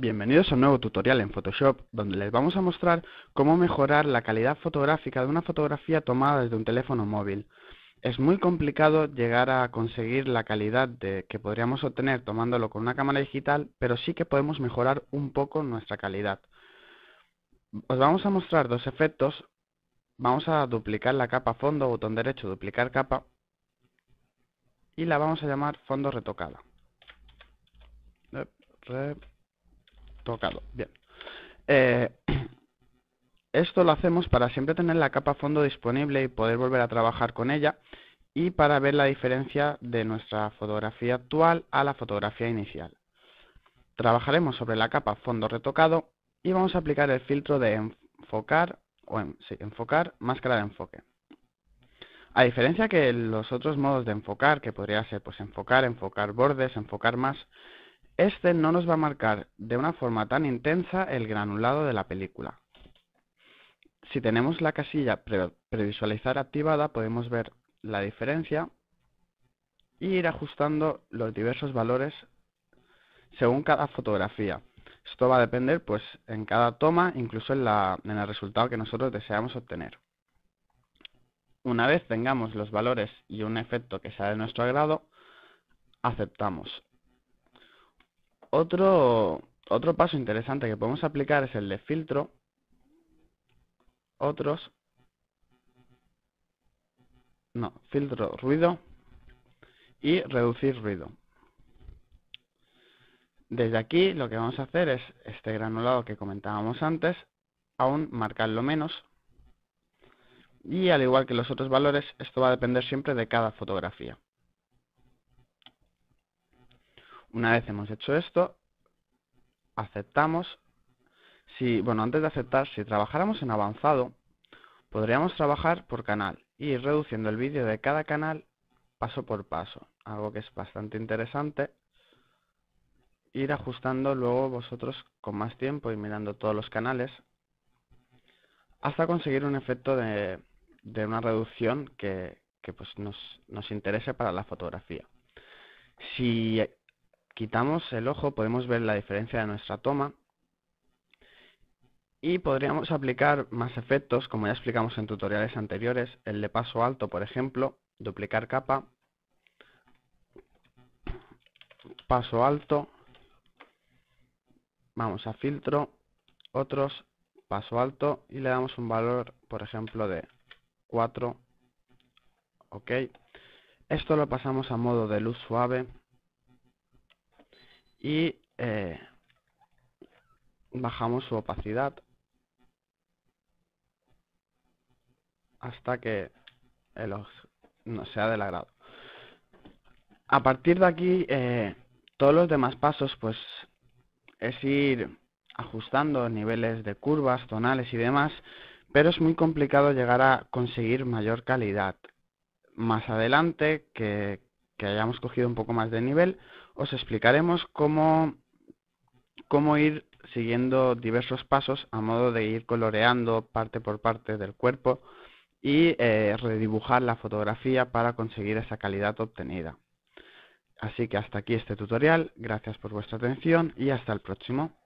Bienvenidos a un nuevo tutorial en Photoshop, donde les vamos a mostrar cómo mejorar la calidad fotográfica de una fotografía tomada desde un teléfono móvil. Es muy complicado llegar a conseguir la calidad que podríamos obtener tomándolo con una cámara digital, pero sí que podemos mejorar un poco nuestra calidad. Os vamos a mostrar dos efectos. Vamos a duplicar la capa fondo, botón derecho, duplicar capa, y la vamos a llamar fondo retocada. Rep Bien. Eh, esto lo hacemos para siempre tener la capa fondo disponible y poder volver a trabajar con ella y para ver la diferencia de nuestra fotografía actual a la fotografía inicial. Trabajaremos sobre la capa fondo retocado y vamos a aplicar el filtro de enfocar o enfocar máscara de enfoque. A diferencia que los otros modos de enfocar, que podría ser pues enfocar, enfocar bordes, enfocar más, este no nos va a marcar de una forma tan intensa el granulado de la película. Si tenemos la casilla previsualizar activada, podemos ver la diferencia y ir ajustando los diversos valores según cada fotografía. Esto va a depender pues en cada toma, incluso en el resultado que nosotros deseamos obtener. Una vez tengamos los valores y un efecto que sea de nuestro agrado, aceptamos. Otro, paso interesante que podemos aplicar es el de filtro, otros, no, filtro ruido y reducir ruido. Desde aquí lo que vamos a hacer es este granulado que comentábamos antes, aún marcarlo menos. Y al igual que los otros valores, esto va a depender siempre de cada fotografía. Una vez hemos hecho esto, aceptamos. Si, bueno, antes de aceptar, si trabajáramos en avanzado, podríamos trabajar por canal y ir reduciendo el vídeo de cada canal paso por paso, algo que es bastante interesante. Ir ajustando luego vosotros con más tiempo y mirando todos los canales hasta conseguir un efecto de, de una reducción que, que pues nos, nos interese para la fotografía. Si quitamos el ojo podemos ver la diferencia de nuestra toma y podríamos aplicar más efectos, como ya explicamos en tutoriales anteriores, el de paso alto, por ejemplo, duplicar capa, paso alto, vamos a filtro, otros, paso alto y le damos un valor, por ejemplo, de 4, ok. Esto lo pasamos a modo de luz suave y eh, bajamos su opacidad hasta que el no sea del agrado. A partir de aquí, eh, todos los demás pasos, pues es ir ajustando niveles de curvas, tonales y demás, pero es muy complicado llegar a conseguir mayor calidad. Más adelante, que hayamos cogido un poco más de nivel, os explicaremos cómo, cómo ir siguiendo diversos pasos a modo de ir coloreando parte por parte del cuerpo y eh, redibujar la fotografía para conseguir esa calidad obtenida. Así que hasta aquí este tutorial, gracias por vuestra atención y hasta el próximo.